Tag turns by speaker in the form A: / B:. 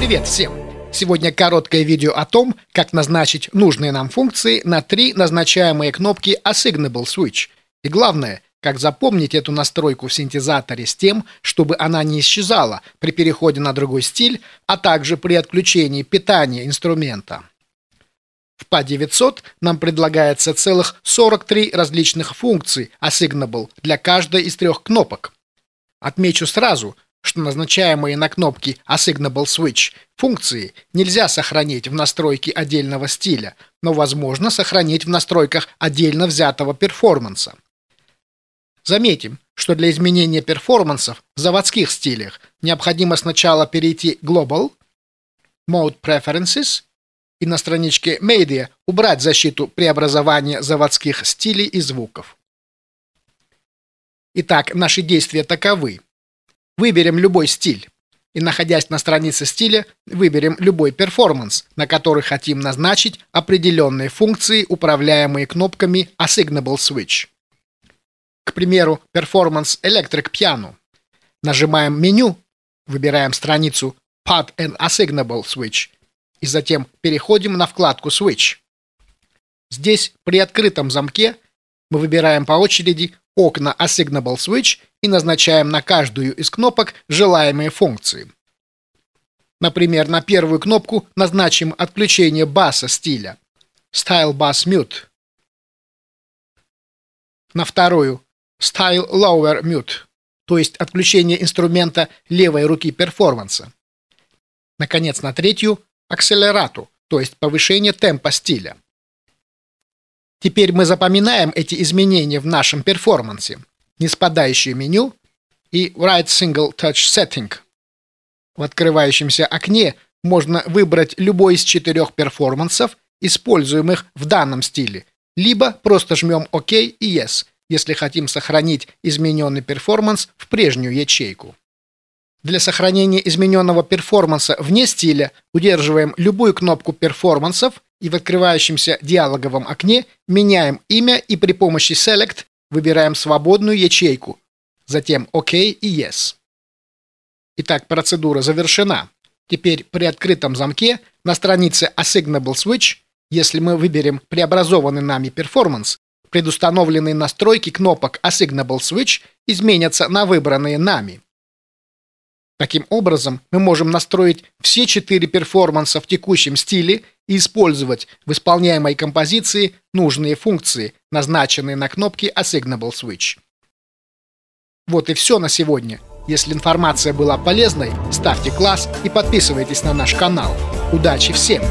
A: Привет всем! Сегодня короткое видео о том, как назначить нужные нам функции на три назначаемые кнопки Assignable Switch. И главное, как запомнить эту настройку в синтезаторе с тем, чтобы она не исчезала при переходе на другой стиль, а также при отключении питания инструмента. В PA900 нам предлагается целых 43 различных функций Assignable для каждой из трех кнопок. Отмечу сразу – что назначаемые на кнопки Assignable Switch функции нельзя сохранить в настройке отдельного стиля, но возможно сохранить в настройках отдельно взятого перформанса. Заметим, что для изменения перформансов в заводских стилях необходимо сначала перейти Global, Mode Preferences и на страничке Media убрать защиту преобразования заводских стилей и звуков. Итак, наши действия таковы. Выберем любой стиль. И находясь на странице стиля, выберем любой перформанс, на который хотим назначить определенные функции, управляемые кнопками Assignable Switch. К примеру, перформанс Electric Piano. Нажимаем меню, выбираем страницу Pad and Assignable Switch и затем переходим на вкладку Switch. Здесь при открытом замке – мы выбираем по очереди окна Assignable Switch и назначаем на каждую из кнопок желаемые функции. Например, на первую кнопку назначим отключение баса стиля Style Bass Mute. На вторую Style Lower Mute, то есть отключение инструмента левой руки перформанса. Наконец, на третью акселерату, то есть повышение темпа стиля. Теперь мы запоминаем эти изменения в нашем перформансе. Неспадающее меню и Right Single Touch Setting. В открывающемся окне можно выбрать любой из четырех перформансов, используемых в данном стиле, либо просто жмем ОК OK и Yes, если хотим сохранить измененный перформанс в прежнюю ячейку. Для сохранения измененного перформанса вне стиля удерживаем любую кнопку перформансов и в открывающемся диалоговом окне меняем имя и при помощи Select выбираем свободную ячейку, затем OK и Yes. Итак, процедура завершена. Теперь при открытом замке на странице Assignable Switch, если мы выберем преобразованный нами Performance, предустановленные настройки кнопок Assignable Switch изменятся на выбранные нами. Таким образом, мы можем настроить все четыре перформанса в текущем стиле и использовать в исполняемой композиции нужные функции, назначенные на кнопке Assignable Switch. Вот и все на сегодня. Если информация была полезной, ставьте класс и подписывайтесь на наш канал. Удачи всем!